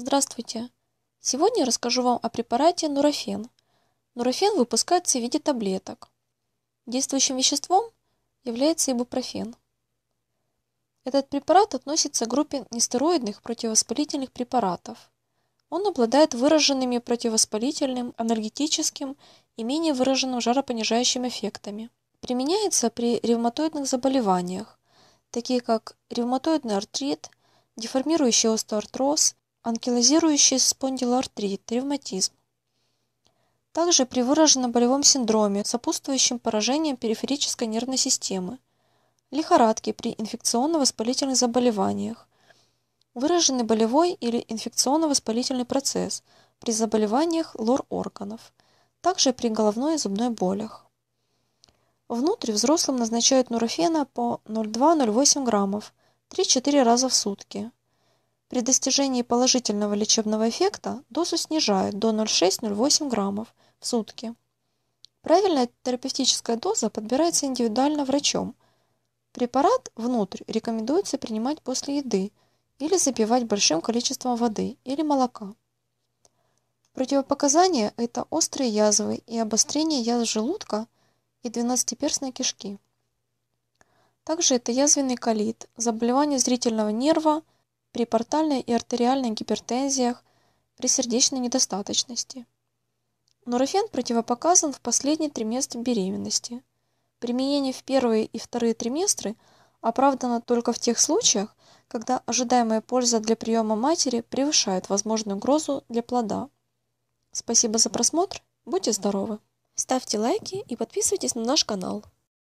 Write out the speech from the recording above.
Здравствуйте! Сегодня я расскажу вам о препарате нурофен. Нурофен выпускается в виде таблеток. Действующим веществом является ибупрофен. Этот препарат относится к группе нестероидных противовоспалительных препаратов. Он обладает выраженными противовоспалительным, энергетическим и менее выраженным жаропонижающим эффектами. Применяется при ревматоидных заболеваниях, такие как ревматоидный артрит, деформирующий остеоартроз, анкилозирующий спондилоартрит, ревматизм. Также при выраженном болевом синдроме, сопутствующем поражением периферической нервной системы, лихорадке при инфекционно-воспалительных заболеваниях, выраженный болевой или инфекционно-воспалительный процесс при заболеваниях лор-органов, также при головной и зубной болях. Внутрь взрослым назначают нурофена по 0,2-0,8 граммов 3-4 раза в сутки при достижении положительного лечебного эффекта дозу снижают до 0,6-0,8 граммов в сутки. Правильная терапевтическая доза подбирается индивидуально врачом. Препарат внутрь рекомендуется принимать после еды или запивать большим количеством воды или молока. Противопоказания – это острые язвы и обострение язв желудка и двенадцатиперстной кишки. Также это язвенный колит, заболевание зрительного нерва – при портальной и артериальной гипертензиях, при сердечной недостаточности. Нурофен противопоказан в последний триместр беременности. Применение в первые и вторые триместры оправдано только в тех случаях, когда ожидаемая польза для приема матери превышает возможную угрозу для плода. Спасибо за просмотр, будьте здоровы! Ставьте лайки и подписывайтесь на наш канал.